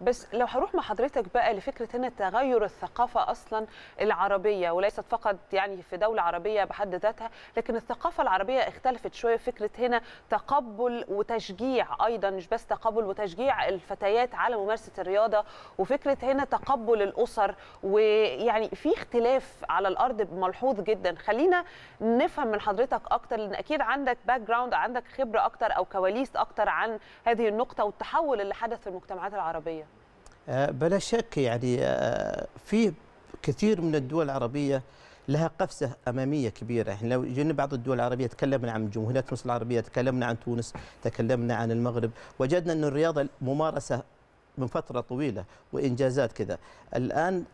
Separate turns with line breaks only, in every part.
بس لو هروح مع حضرتك بقى لفكره هنا تغير الثقافه اصلا العربيه وليست فقط يعني في دوله عربيه بحد ذاتها لكن الثقافه العربيه اختلفت شويه فكره هنا تقبل وتشجيع ايضا مش بس تقبل وتشجيع الفتيات على ممارسه الرياضه وفكره هنا تقبل الاسر ويعني في اختلاف على الارض ملحوظ جدا خلينا نفهم من حضرتك اكتر لان اكيد عندك باك جراوند عندك خبره اكتر او كواليس اكتر عن هذه النقطه والتحول اللي حدث في المجتمعات العربيه العربية
آه، بلا شك يعني آه، في كثير من الدول العربية لها قفزة أمامية كبيرة إحنا لو جينا بعض الدول العربية تكلمنا عن جمهوريات مصر العربية تكلمنا عن تونس تكلمنا عن المغرب وجدنا أن الرياضة ممارسة من فترة طويلة وإنجازات كذا الآن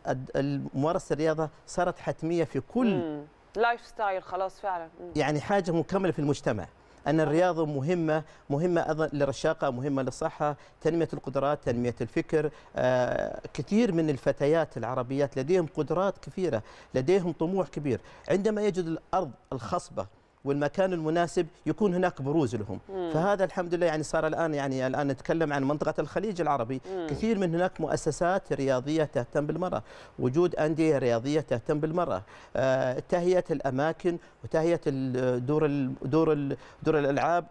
ممارسة الرياضة صارت حتمية في كل
لايف ستايل خلاص فعلا يعني
حاجة مكملة في المجتمع أن الرياضة مهمة مهمة أيضا للرشاقة مهمة للصحة تنمية القدرات تنمية الفكر آه، كثير من الفتيات العربيات لديهم قدرات كثيرة لديهم طموح كبير عندما يجد الأرض الخصبة والمكان المناسب يكون هناك بروز لهم مم. فهذا الحمد لله يعني صار الآن يعني الآن نتكلم عن منطقة الخليج العربي مم. كثير من هناك مؤسسات رياضية تهتم بالمرأة وجود أندية رياضية تهتم بالمرأة آه، تهيئة الأماكن وتهيئة دور دور دور الألعاب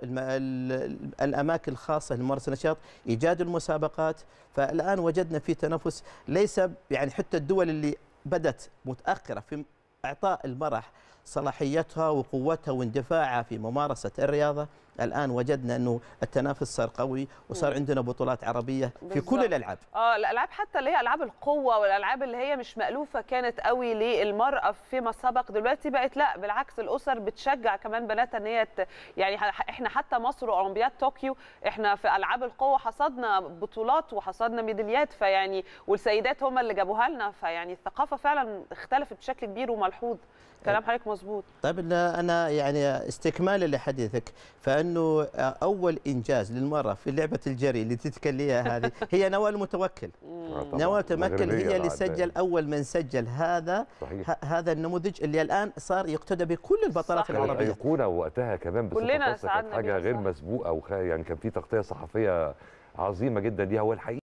الأماكن الخاصة لممارسة النشاط إيجاد المسابقات فالآن وجدنا في تنافس ليس يعني حتى الدول اللي بدت متأخرة في اعطاء المرح صلاحيتها وقوتها واندفاعها في ممارسه الرياضه الان وجدنا انه التنافس صار قوي وصار عندنا بطولات عربيه في بالزبط. كل الالعاب
اه الالعاب حتى اللي هي العاب القوه والالعاب اللي هي مش مالوفه كانت قوي للمراه فيما سبق دلوقتي بقت لا بالعكس الاسر بتشجع كمان بناتها ان هي يعني احنا حتى مصر واولمبياد طوكيو احنا في العاب القوه حصدنا بطولات وحصدنا ميداليات فيعني والسيدات هم اللي جابوها لنا فيعني الثقافه فعلا اختلفت بشكل كبير وملحوظ الحوض كلام حضرتك مظبوط
طيب انا يعني استكمالا لحديثك فانه اول انجاز للمره في لعبه الجري اللي تتكليها هذه هي نوال المتوكل آه، نوال المتوكل هي اللي سجل اول من سجل هذا صحيح. هذا النموذج اللي الان صار يقتدى بكل البطلات العربيه
ايقونه وقتها كمان بس كلنا سعدنا حاجه غير مسبوقه يعني كان في تغطيه صحفيه عظيمه جدا ليها هو الحقيقه